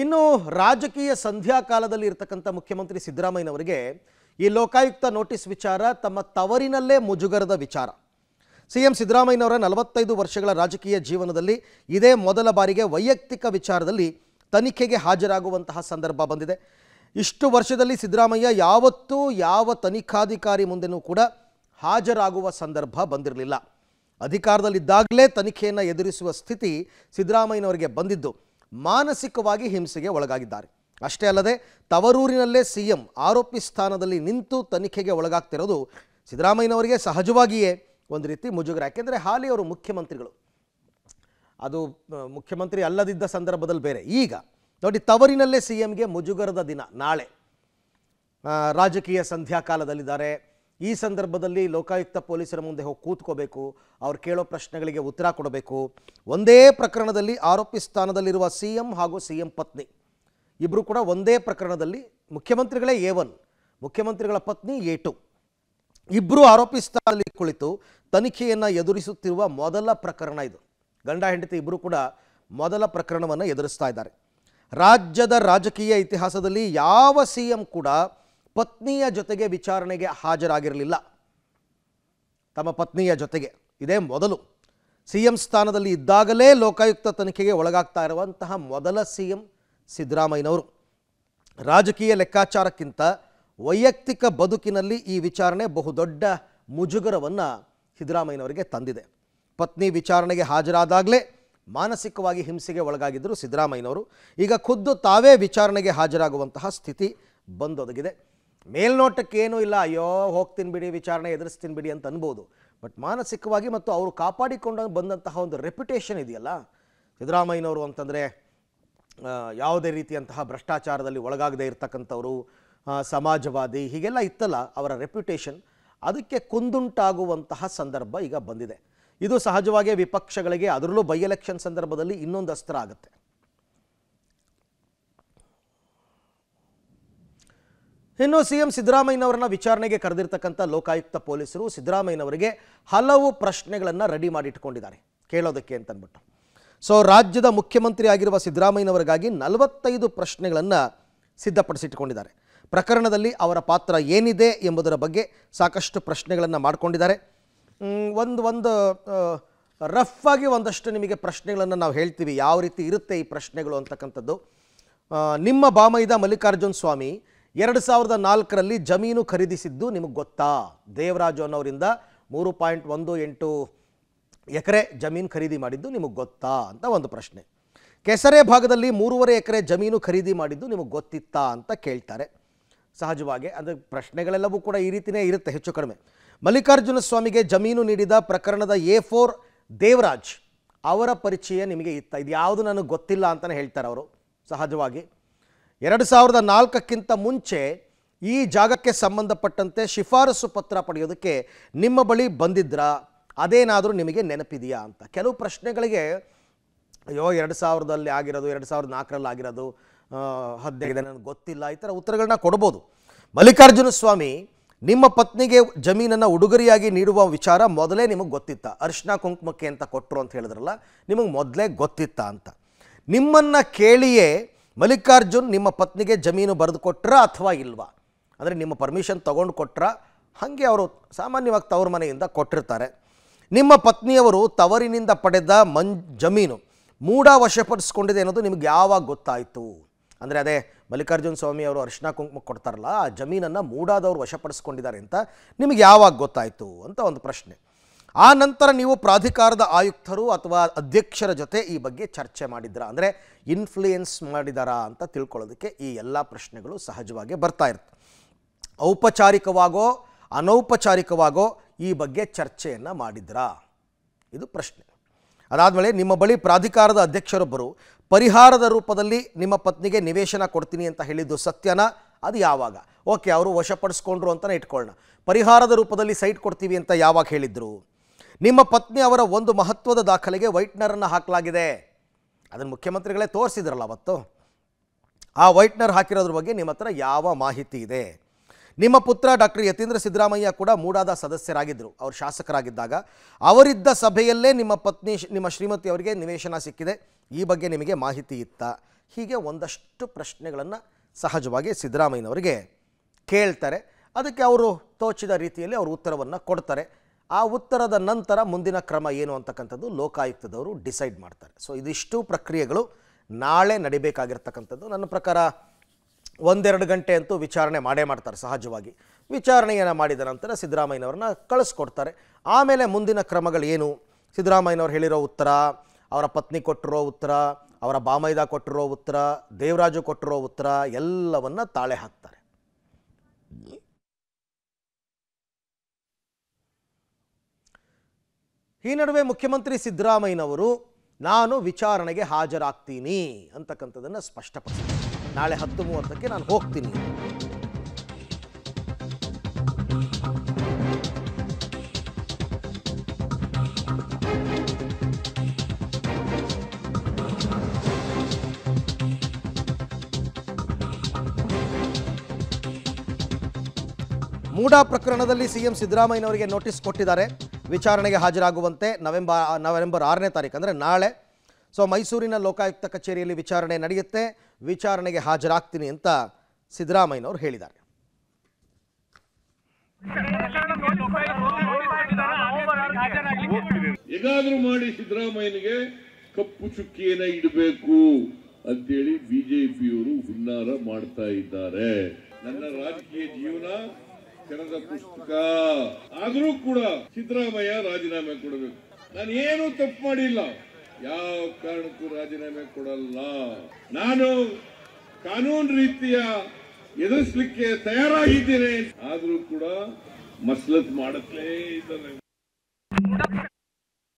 ಇನ್ನು ರಾಜಕೀಯ ಸಂಧ್ಯಾಕಾಲದಲ್ಲಿ ಇರತಕ್ಕಂಥ ಮುಖ್ಯಮಂತ್ರಿ ಸಿದ್ದರಾಮಯ್ಯನವರಿಗೆ ಈ ಲೋಕಾಯುಕ್ತ ನೋಟಿಸ್ ವಿಚಾರ ತಮ್ಮ ತವರಿನಲ್ಲೇ ಮುಜುಗರದ ವಿಚಾರ ಸಿ ಎಂ ಸಿದ್ದರಾಮಯ್ಯನವರ ನಲವತ್ತೈದು ವರ್ಷಗಳ ರಾಜಕೀಯ ಜೀವನದಲ್ಲಿ ಇದೇ ಮೊದಲ ಬಾರಿಗೆ ವೈಯಕ್ತಿಕ ವಿಚಾರದಲ್ಲಿ ತನಿಖೆಗೆ ಹಾಜರಾಗುವಂತಹ ಸಂದರ್ಭ ಬಂದಿದೆ ಇಷ್ಟು ವರ್ಷದಲ್ಲಿ ಸಿದ್ದರಾಮಯ್ಯ ಯಾವತ್ತೂ ಯಾವ ತನಿಖಾಧಿಕಾರಿ ಮುಂದೆನೂ ಕೂಡ ಹಾಜರಾಗುವ ಸಂದರ್ಭ ಬಂದಿರಲಿಲ್ಲ ಅಧಿಕಾರದಲ್ಲಿದ್ದಾಗಲೇ ತನಿಖೆಯನ್ನು ಎದುರಿಸುವ ಸ್ಥಿತಿ ಸಿದ್ದರಾಮಯ್ಯನವರಿಗೆ ಬಂದಿದ್ದು ಮಾನಸಿಕವಾಗಿ ಹಿಂಸೆಗೆ ಒಳಗಾಗಿದ್ದಾರೆ ಅಷ್ಟೇ ಅಲ್ಲದೆ ತವರೂರಿನಲ್ಲೇ ಸಿಎಂ ಆರೋಪಿ ಸ್ಥಾನದಲ್ಲಿ ನಿಂತು ತನಿಖೆಗೆ ಒಳಗಾಗ್ತಿರೋದು ಸಿದ್ದರಾಮಯ್ಯನವರಿಗೆ ಸಹಜವಾಗಿಯೇ ಒಂದು ರೀತಿ ಮುಜುಗರ ಯಾಕೆಂದರೆ ಹಾಲಿ ಅವರು ಮುಖ್ಯಮಂತ್ರಿಗಳು ಅದು ಮುಖ್ಯಮಂತ್ರಿ ಅಲ್ಲದಿದ್ದ ಸಂದರ್ಭದಲ್ಲಿ ಬೇರೆ ಈಗ ನೋಡಿ ತವರಿನಲ್ಲೇ ಸಿ ಎಂಗೆ ಮುಜುಗರದ ದಿನ ನಾಳೆ ರಾಜಕೀಯ ಸಂಧ್ಯಾಕಾಲದಲ್ಲಿದ್ದಾರೆ ಈ ಸಂದರ್ಭದಲ್ಲಿ ಲೋಕಾಯುಕ್ತ ಪೊಲೀಸರ ಮುಂದೆ ಹೋಗಿ ಕೂತ್ಕೋಬೇಕು ಅವ್ರು ಕೇಳೋ ಪ್ರಶ್ನೆಗಳಿಗೆ ಉತ್ತರ ಕೊಡಬೇಕು ಒಂದೇ ಪ್ರಕರಣದಲ್ಲಿ ಆರೋಪಿ ಸ್ಥಾನದಲ್ಲಿರುವ ಸಿ ಎಂ ಹಾಗೂ ಸಿ ಎಂ ಪತ್ನಿ ಇಬ್ಬರು ಕೂಡ ಒಂದೇ ಪ್ರಕರಣದಲ್ಲಿ ಮುಖ್ಯಮಂತ್ರಿಗಳೇ ಎ ಒನ್ ಮುಖ್ಯಮಂತ್ರಿಗಳ ಪತ್ನಿ ಎ ಟು ಇಬ್ಬರು ಆರೋಪಿ ಸ್ಥಾನದಲ್ಲಿ ಕುಳಿತು ತನಿಖೆಯನ್ನು ಎದುರಿಸುತ್ತಿರುವ ಮೊದಲ ಪ್ರಕರಣ ಇದು ಗಂಡ ಹೆಂಡತಿ ಇಬ್ಬರು ಕೂಡ ಮೊದಲ ಪ್ರಕರಣವನ್ನು ಎದುರಿಸ್ತಾ ಇದ್ದಾರೆ ರಾಜ್ಯದ ರಾಜಕೀಯ ಇತಿಹಾಸದಲ್ಲಿ ಯಾವ ಸಿ ಎಂ ಕೂಡ ಪತ್ನಿಯ ಜೊತೆಗೆ ವಿಚಾರಣೆಗೆ ಹಾಜರಾಗಿರಲಿಲ್ಲ ತಮ್ಮ ಪತ್ನಿಯ ಜೊತೆಗೆ ಇದೇ ಮೊದಲು ಸಿ ಎಂ ಸ್ಥಾನದಲ್ಲಿ ಇದ್ದಾಗಲೇ ಲೋಕಾಯುಕ್ತ ತನಿಖೆಗೆ ಒಳಗಾಗ್ತಾ ಇರುವಂತಹ ಮೊದಲ ಸಿ ಎಂ ಸಿದ್ದರಾಮಯ್ಯನವರು ರಾಜಕೀಯ ಲೆಕ್ಕಾಚಾರಕ್ಕಿಂತ ವೈಯಕ್ತಿಕ ಬದುಕಿನಲ್ಲಿ ಈ ವಿಚಾರಣೆ ಬಹುದೊಡ್ಡ ಮುಜುಗರವನ್ನು ಸಿದ್ದರಾಮಯ್ಯನವರಿಗೆ ತಂದಿದೆ ಪತ್ನಿ ವಿಚಾರಣೆಗೆ ಹಾಜರಾದಾಗಲೇ ಮಾನಸಿಕವಾಗಿ ಹಿಂಸೆಗೆ ಒಳಗಾಗಿದ್ದರು ಸಿದ್ದರಾಮಯ್ಯನವರು ಈಗ ಖುದ್ದು ತಾವೇ ವಿಚಾರಣೆಗೆ ಹಾಜರಾಗುವಂತಹ ಸ್ಥಿತಿ ಬಂದೊದಗಿದೆ ಮೇಲ್ನೋಟಕ್ಕೆ ಇಲ್ಲ ಅಯ್ಯೋ ಹೋಗ್ತೀನಿ ಬಿಡಿ ವಿಚಾರಣೆ ಎದುರಿಸ್ತೀನಿ ಬಿಡಿ ಅಂತ ಅನ್ಬೋದು ಬಟ್ ಮಾನಸಿಕವಾಗಿ ಮತ್ತು ಅವರು ಕಾಪಾಡಿಕೊಂಡು ಬಂದಂತಹ ಒಂದು ರೆಪ್ಯುಟೇಷನ್ ಇದೆಯಲ್ಲ ಸಿದ್ದರಾಮಯ್ಯನವರು ಅಂತಂದರೆ ಯಾವುದೇ ರೀತಿಯಂತಹ ಭ್ರಷ್ಟಾಚಾರದಲ್ಲಿ ಒಳಗಾಗದೇ ಇರತಕ್ಕಂಥವರು ಸಮಾಜವಾದಿ ಹೀಗೆಲ್ಲ ಇತ್ತಲ್ಲ ಅವರ ರೆಪ್ಯುಟೇಷನ್ ಅದಕ್ಕೆ ಕುಂದುಂಟಾಗುವಂತಹ ಸಂದರ್ಭ ಈಗ ಬಂದಿದೆ ಇದು ಸಹಜವಾಗಿ ವಿಪಕ್ಷಗಳಿಗೆ ಅದರಲ್ಲೂ ಬೈ ಎಲೆಕ್ಷನ್ ಸಂದರ್ಭದಲ್ಲಿ ಇನ್ನೊಂದು ಅಸ್ತ್ರ ಆಗುತ್ತೆ ಇನ್ನು ಸಿಎಂ ಸಿದ್ದರಾಮಯ್ಯನವರನ್ನ ವಿಚಾರಣೆಗೆ ಕರೆದಿರ್ತಕ್ಕಂಥ ಲೋಕಾಯುಕ್ತ ಪೊಲೀಸರು ಸಿದ್ದರಾಮಯ್ಯನವರಿಗೆ ಹಲವು ಪ್ರಶ್ನೆಗಳನ್ನು ರೆಡಿ ಮಾಡಿಟ್ಕೊಂಡಿದ್ದಾರೆ ಕೇಳೋದಕ್ಕೆ ಅಂತನ್ಬಿಟ್ಟು ಸೊ ರಾಜ್ಯದ ಮುಖ್ಯಮಂತ್ರಿ ಆಗಿರುವ ಸಿದ್ದರಾಮಯ್ಯನವರಿಗಾಗಿ ನಲವತ್ತೈದು ಪ್ರಶ್ನೆಗಳನ್ನು ಸಿದ್ಧಪಡಿಸಿಟ್ಕೊಂಡಿದ್ದಾರೆ ಪ್ರಕರಣದಲ್ಲಿ ಅವರ ಪಾತ್ರ ಏನಿದೆ ಎಂಬುದರ ಬಗ್ಗೆ ಸಾಕಷ್ಟು ಪ್ರಶ್ನೆಗಳನ್ನು ಮಾಡಿಕೊಂಡಿದ್ದಾರೆ ಒಂದು ಒಂದು ರಫ್ ಆಗಿ ಒಂದಷ್ಟು ನಿಮಗೆ ಪ್ರಶ್ನೆಗಳನ್ನು ನಾವು ಹೇಳ್ತೀವಿ ಯಾವ ರೀತಿ ಇರುತ್ತೆ ಈ ಪ್ರಶ್ನೆಗಳು ಅಂತಕ್ಕಂಥದ್ದು ನಿಮ್ಮ ಬಾಮೈದ ಮಲ್ಲಿಕಾರ್ಜುನ ಸ್ವಾಮಿ ಎರಡು ಸಾವಿರದ ನಾಲ್ಕರಲ್ಲಿ ಜಮೀನು ಖರೀದಿಸಿದ್ದು ನಿಮಗೆ ಗೊತ್ತಾ ದೇವರಾಜು ಅನ್ನೋರಿಂದ ಮೂರು ಪಾಯಿಂಟ್ ಒಂದು ಎಂಟು ಎಕರೆ ಜಮೀನು ಖರೀದಿ ಮಾಡಿದ್ದು ನಿಮಗೆ ಗೊತ್ತಾ ಅಂತ ಒಂದು ಪ್ರಶ್ನೆ ಕೆಸರೆ ಭಾಗದಲ್ಲಿ ಮೂರುವರೆ ಎಕರೆ ಜಮೀನು ಖರೀದಿ ಮಾಡಿದ್ದು ನಿಮಗೆ ಗೊತ್ತಿತ್ತಾ ಅಂತ ಕೇಳ್ತಾರೆ ಸಹಜವಾಗಿ ಅಂದರೆ ಪ್ರಶ್ನೆಗಳೆಲ್ಲವೂ ಕೂಡ ಈ ರೀತಿಯೇ ಇರುತ್ತೆ ಹೆಚ್ಚು ಕಡಿಮೆ ಮಲ್ಲಿಕಾರ್ಜುನ ಸ್ವಾಮಿಗೆ ಜಮೀನು ನೀಡಿದ ಪ್ರಕರಣದ ಎ ಫೋರ್ ದೇವರಾಜ್ ಅವರ ಪರಿಚಯ ನಿಮಗೆ ಇತ್ತ ಇದು ಯಾವುದು ನನಗೆ ಗೊತ್ತಿಲ್ಲ ಅಂತಲೇ ಹೇಳ್ತಾರೆ ಅವರು ಸಹಜವಾಗಿ ಎರಡು ಸಾವಿರದ ನಾಲ್ಕಕ್ಕಿಂತ ಮುಂಚೆ ಈ ಜಾಗಕ್ಕೆ ಸಂಬಂಧಪಟ್ಟಂತೆ ಶಿಫಾರಸು ಪತ್ರ ಪಡೆಯೋದಕ್ಕೆ ನಿಮ್ಮ ಬಳಿ ಬಂದಿದ್ರಾ ಅದೇನಾದರೂ ನಿಮಗೆ ನೆನಪಿದೆಯಾ ಅಂತ ಕೆಲವು ಪ್ರಶ್ನೆಗಳಿಗೆ ಅಯ್ಯೋ ಎರಡು ಸಾವಿರದಲ್ಲಿ ಆಗಿರೋದು ಎರಡು ಸಾವಿರದ ನಾಲ್ಕರಲ್ಲಿ ಆಗಿರೋದು ಹದಿನೈದು ನನಗೆ ಗೊತ್ತಿಲ್ಲ ಈ ಥರ ಉತ್ತರಗಳನ್ನ ಕೊಡ್ಬೋದು ಮಲ್ಲಿಕಾರ್ಜುನ ಸ್ವಾಮಿ ನಿಮ್ಮ ಪತ್ನಿಗೆ ಜಮೀನನ್ನು ಉಡುಗೊರೆಯಾಗಿ ನೀಡುವ ವಿಚಾರ ಮೊದಲೇ ನಿಮಗೆ ಗೊತ್ತಿತ್ತ ಅರ್ಶನ ಕುಂಕುಮಕ್ಕೆ ಅಂತ ಕೊಟ್ಟರು ಅಂತ ಹೇಳಿದ್ರಲ್ಲ ನಿಮಗೆ ಮೊದಲೇ ಗೊತ್ತಿತ್ತ ಅಂತ ನಿಮ್ಮನ್ನು ಕೇಳಿಯೇ ಮಲ್ಲಿಕಾರ್ಜುನ್ ನಿಮ್ಮ ಪತ್ನಿಗೆ ಜಮೀನು ಬರೆದು ಕೊಟ್ರಾ ಅಥವಾ ಇಲ್ವಾ ಅಂದರೆ ನಿಮ್ಮ ಪರ್ಮಿಷನ್ ತೊಗೊಂಡು ಕೊಟ್ರಾ ಹಾಗೆ ಅವರು ಸಾಮಾನ್ಯವಾಗಿ ತವರ ಮನೆಯಿಂದ ಕೊಟ್ಟಿರ್ತಾರೆ ನಿಮ್ಮ ಪತ್ನಿಯವರು ತವರಿನಿಂದ ಪಡೆದ ಮಂ ಜಮೀನು ಮೂಡ ವಶಪಡಿಸ್ಕೊಂಡಿದೆ ಅನ್ನೋದು ನಿಮ್ಗೆ ಯಾವಾಗ ಗೊತ್ತಾಯಿತು ಅಂದರೆ ಅದೇ ಮಲ್ಲಿಕಾರ್ಜುನ ಸ್ವಾಮಿ ಅವರು ಅರಿಶಿನ ಕುಂಕುಮ ಕೊಡ್ತಾರಲ್ಲ ಆ ಜಮೀನನ್ನು ಮೂಡಾದವರು ವಶಪಡಿಸ್ಕೊಂಡಿದ್ದಾರೆ ಅಂತ ನಿಮಗೆ ಯಾವಾಗ ಗೊತ್ತಾಯಿತು ಅಂತ ಒಂದು ಪ್ರಶ್ನೆ ಆ ನಂತರ ನೀವು ಪ್ರಾಧಿಕಾರದ ಆಯುಕ್ತರು ಅಥವಾ ಅಧ್ಯಕ್ಷರ ಜೊತೆ ಈ ಬಗ್ಗೆ ಚರ್ಚೆ ಮಾಡಿದ್ರಾ ಅಂದರೆ ಇನ್ಫ್ಲೂಯೆನ್ಸ್ ಮಾಡಿದಾರಾ ಅಂತ ತಿಳ್ಕೊಳ್ಳೋದಕ್ಕೆ ಈ ಎಲ್ಲ ಪ್ರಶ್ನೆಗಳು ಸಹಜವಾಗಿ ಬರ್ತಾ ಇರುತ್ತೆ ಔಪಚಾರಿಕವಾಗೋ ಅನೌಪಚಾರಿಕವಾಗೋ ಈ ಬಗ್ಗೆ ಚರ್ಚೆಯನ್ನು ಮಾಡಿದ್ರಾ ಇದು ಪ್ರಶ್ನೆ ಅದಾದಮೇಲೆ ನಿಮ್ಮ ಬಳಿ ಪ್ರಾಧಿಕಾರದ ಅಧ್ಯಕ್ಷರೊಬ್ಬರು ಪರಿಹಾರದ ರೂಪದಲ್ಲಿ ನಿಮ್ಮ ಪತ್ನಿಗೆ ನಿವೇಶನ ಕೊಡ್ತೀನಿ ಅಂತ ಹೇಳಿದ್ದು ಸತ್ಯನ ಅದು ಯಾವಾಗ ಓಕೆ ಅವರು ವಶಪಡಿಸ್ಕೊಂಡ್ರು ಅಂತಲೇ ಇಟ್ಕೊಳ್ಳೋಣ ಪರಿಹಾರದ ರೂಪದಲ್ಲಿ ಸೈಟ್ ಕೊಡ್ತೀವಿ ಅಂತ ಯಾವಾಗ ಹೇಳಿದರು ನಿಮ್ಮ ಪತ್ನಿ ಅವರ ಒಂದು ಮಹತ್ವದ ದಾಖಲೆಗೆ ವೈಟ್ನರನ್ನು ಹಾಕಲಾಗಿದೆ ಅದನ್ನು ಮುಖ್ಯಮಂತ್ರಿಗಳೇ ತೋರಿಸಿದ್ರಲ್ಲ ಅವತ್ತು ಆ ವೈಟ್ನರ್ ಹಾಕಿರೋದ್ರ ಬಗ್ಗೆ ನಿಮ್ಮ ಹತ್ರ ಯಾವ ಮಾಹಿತಿ ಇದೆ ನಿಮ್ಮ ಪುತ್ರ ಡಾಕ್ಟರ್ ಯತೀಂದ್ರ ಸಿದ್ದರಾಮಯ್ಯ ಕೂಡ ಮೂಡಾದ ಸದಸ್ಯರಾಗಿದ್ದರು ಅವರು ಶಾಸಕರಾಗಿದ್ದಾಗ ಅವರಿದ್ದ ಸಭೆಯಲ್ಲೇ ನಿಮ್ಮ ಪತ್ನಿ ನಿಮ್ಮ ಶ್ರೀಮತಿ ಅವರಿಗೆ ನಿವೇಶನ ಸಿಕ್ಕಿದೆ ಈ ಬಗ್ಗೆ ನಿಮಗೆ ಮಾಹಿತಿ ಇತ್ತ ಹೀಗೆ ಒಂದಷ್ಟು ಪ್ರಶ್ನೆಗಳನ್ನು ಸಹಜವಾಗಿ ಸಿದ್ದರಾಮಯ್ಯನವರಿಗೆ ಕೇಳ್ತಾರೆ ಅದಕ್ಕೆ ಅವರು ತೋಚಿದ ರೀತಿಯಲ್ಲಿ ಅವರು ಉತ್ತರವನ್ನು ಕೊಡ್ತಾರೆ ಆ ಉತ್ತರದ ನಂತರ ಮುಂದಿನ ಕ್ರಮ ಏನು ಅಂತಕ್ಕಂಥದ್ದು ಲೋಕಾಯುಕ್ತದವರು ಡಿಸೈಡ್ ಮಾಡ್ತಾರೆ ಸೊ ಇದಿಷ್ಟು ಪ್ರಕ್ರಿಯೆಗಳು ನಾಳೆ ನಡಿಬೇಕಾಗಿರ್ತಕ್ಕಂಥದ್ದು ನನ್ನ ಪ್ರಕಾರ ಒಂದೆರಡು ಗಂಟೆ ಅಂತೂ ವಿಚಾರಣೆ ಮಾಡೇ ಮಾಡ್ತಾರೆ ಸಹಜವಾಗಿ ವಿಚಾರಣೆಯನ್ನು ಮಾಡಿದ ನಂತರ ಸಿದ್ದರಾಮಯ್ಯನವ್ರನ್ನ ಕಳಿಸ್ಕೊಡ್ತಾರೆ ಆಮೇಲೆ ಮುಂದಿನ ಕ್ರಮಗಳೇನು ಸಿದ್ದರಾಮಯ್ಯನವ್ರು ಹೇಳಿರೋ ಉತ್ತರ ಅವರ ಪತ್ನಿ ಕೊಟ್ಟಿರೋ ಉತ್ತರ ಅವರ ಬಾಮೈದ ಕೊಟ್ಟಿರೋ ಉತ್ತರ ದೇವರಾಜು ಕೊಟ್ಟಿರೋ ಉತ್ತರ ಎಲ್ಲವನ್ನು ತಾಳೆ ಹಾಕ್ತಾರೆ ಈ ನಡುವೆ ಮುಖ್ಯಮಂತ್ರಿ ಸಿದ್ದರಾಮಯ್ಯನವರು ನಾನು ವಿಚಾರಣೆಗೆ ಹಾಜರಾಗ್ತೀನಿ ಅಂತಕ್ಕಂಥದ್ದನ್ನು ಸ್ಪಷ್ಟಪಡಿಸಿದ್ದಾರೆ ನಾಳೆ ಹತ್ತು ಮೂವತ್ತಕ್ಕೆ ನಾನು ಹೋಗ್ತೀನಿ ಮೂಡಾ ಪ್ರಕರಣದಲ್ಲಿ ಸಿಎಂ ಸಿದ್ದರಾಮಯ್ಯನವರಿಗೆ ನೋಟಿಸ್ ಕೊಟ್ಟಿದ್ದಾರೆ ವಿಚಾರಣೆಗೆ ಹಾಜರಾಗುವಂತೆ ನವೆಂಬರ್ ನವೆಂಬರ್ ಆರನೇ ತಾರೀಕು ಅಂದರೆ ನಾಳೆ ಸೊ ಮೈಸೂರಿನ ಲೋಕಾಯುಕ್ತ ಕಚೇರಿಯಲ್ಲಿ ವಿಚಾರಣೆ ನಡೆಯುತ್ತೆ ವಿಚಾರಣೆಗೆ ಹಾಜರಾಗ್ತೀನಿ ಅಂತ ಸಿದ್ದರಾಮಯ್ಯನವರು ಹೇಳಿದ್ದಾರೆ ಹೇಗಾದ್ರೂ ಮಾಡಿ ಸಿದ್ದರಾಮಯ್ಯನಿಗೆ ಕಪ್ಪು ಚುಕ್ಕಿಯನ್ನ ಇಡಬೇಕು ಅಂತೇಳಿ ಬಿಜೆಪಿಯವರು ಹುನ್ನಾರ ಮಾಡ್ತಾ ಇದ್ದಾರೆ ನನ್ನ ರಾಜಕೀಯ ಜೀವನ ಜನರ ಪುಸ್ತಕ ಆದರೂ ಕೂಡ ಸಿದ್ದರಾಮಯ್ಯ ರಾಜೀನಾಮೆ ಕೊಡಬೇಕು ನಾನು ಏನು ತಪ್ಪು ಮಾಡಿಲ್ಲ ಯಾವ ಕಾರಣಕ್ಕೂ ರಾಜೀನಾಮೆ ಕೊಡಲ್ಲ ನಾನು ಕಾನೂನು ರೀತಿಯ ಎದುರಿಸಲಿಕ್ಕೆ ತಯಾರಾಗಿದ್ದೇನೆ ಆದರೂ ಕೂಡ ಮಸಲತ್ ಮಾಡತ್ಲೇ ಇದ್ದಾರೆ